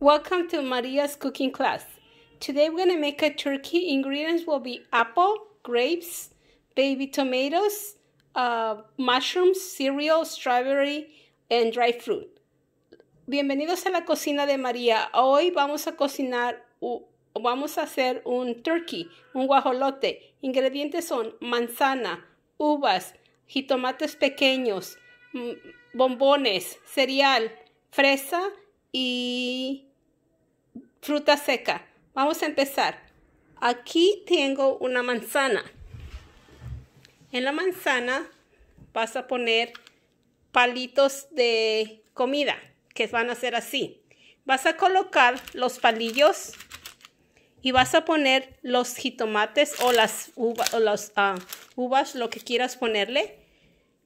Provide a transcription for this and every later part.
Welcome to Maria's cooking class. Today we're going to make a turkey. Ingredients will be apple, grapes, baby tomatoes, uh, mushrooms, cereal, strawberry, and dry fruit. Bienvenidos a la cocina de María. Hoy vamos a cocinar, vamos a hacer un turkey, un guajolote. Ingredientes son manzana, uvas, jitomates pequeños, mm, bombones, cereal, fresa y fruta seca. Vamos a empezar. Aquí tengo una manzana. En la manzana vas a poner palitos de comida que van a ser así. Vas a colocar los palillos y vas a poner los jitomates o las, o ah, uvas, lo que quieras ponerle.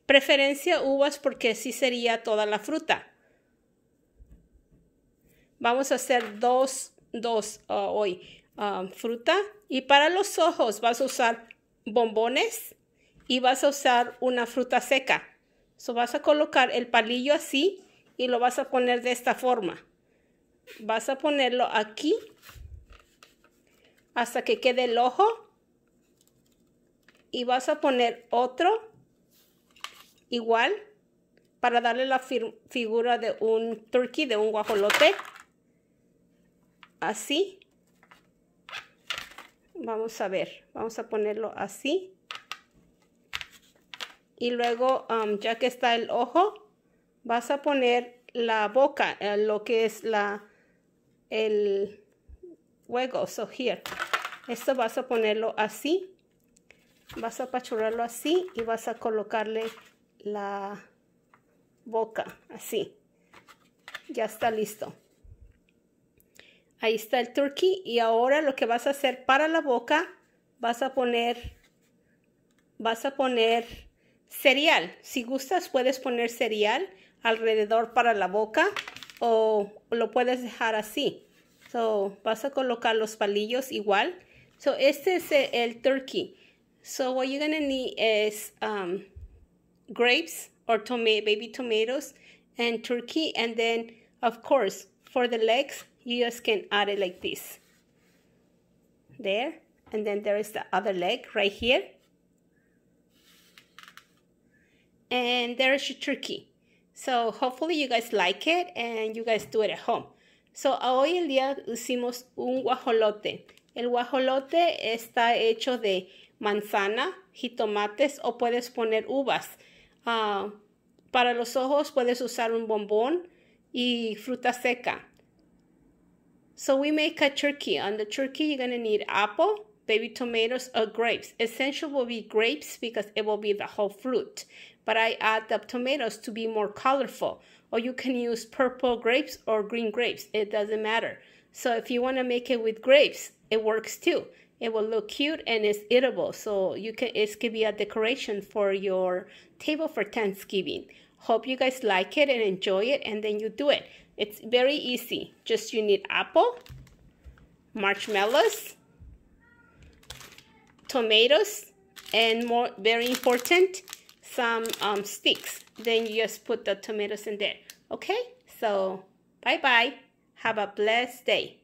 Preferencia uvas porque así sería toda la fruta. Vamos a hacer dos, dos ah, hoy. Ah, fruta. Y para los ojos vas a usar bombones y vas a usar una fruta seca. vas a colocar el palillo así y lo vas a poner de esta forma. Vas a ponerlo aquí hasta que quede el ojo. Y vas a poner otro igual para darle la figura de un turkey, de un guajolote así. Vamos a ver, vamos a ponerlo así. Y luego, um, ya que está el ojo, vas a poner la boca, eh, lo que es la, el hueco, so here. Esto vas a ponerlo así, vas a apachurrarlo así y vas a colocarle la boca, así. Ya está listo. Ahí está el turkey. Y ahora lo que vas a hacer para la boca, vas a poner, vas a poner cereal. Si gustas, puedes poner cereal alrededor para la boca o lo puedes dejar así. So, vas a colocar los palillos igual. So, este es el, turkey. So, what you're gonna need is um, grapes or baby tomatoes and turkey. And then, of course, for the legs, you just can add it like this there and then there is the other leg right here and there is your turkey so hopefully you guys like it and you guys do it at home so hoy el día hicimos un guajolote el guajolote está hecho de manzana jitomates o puedes poner uvas ah, para los ojos puedes usar un bombón y fruta seca So we make a turkey. On the turkey, you're going to need apple, baby tomatoes, or grapes. Essential will be grapes because it will be the whole fruit. But I add the tomatoes to be more colorful. Or you can use purple grapes or green grapes. It doesn't matter. So if you want to make it with grapes, it works too it will look cute and it's edible, So you can it could be a decoration for your table for Thanksgiving. Hope you guys like it and enjoy it and then you do it. It's very easy. Just you need apple, marshmallows, tomatoes, and more very important, some um, sticks. Then you just put the tomatoes in there. Okay? So, bye-bye. Have a blessed day.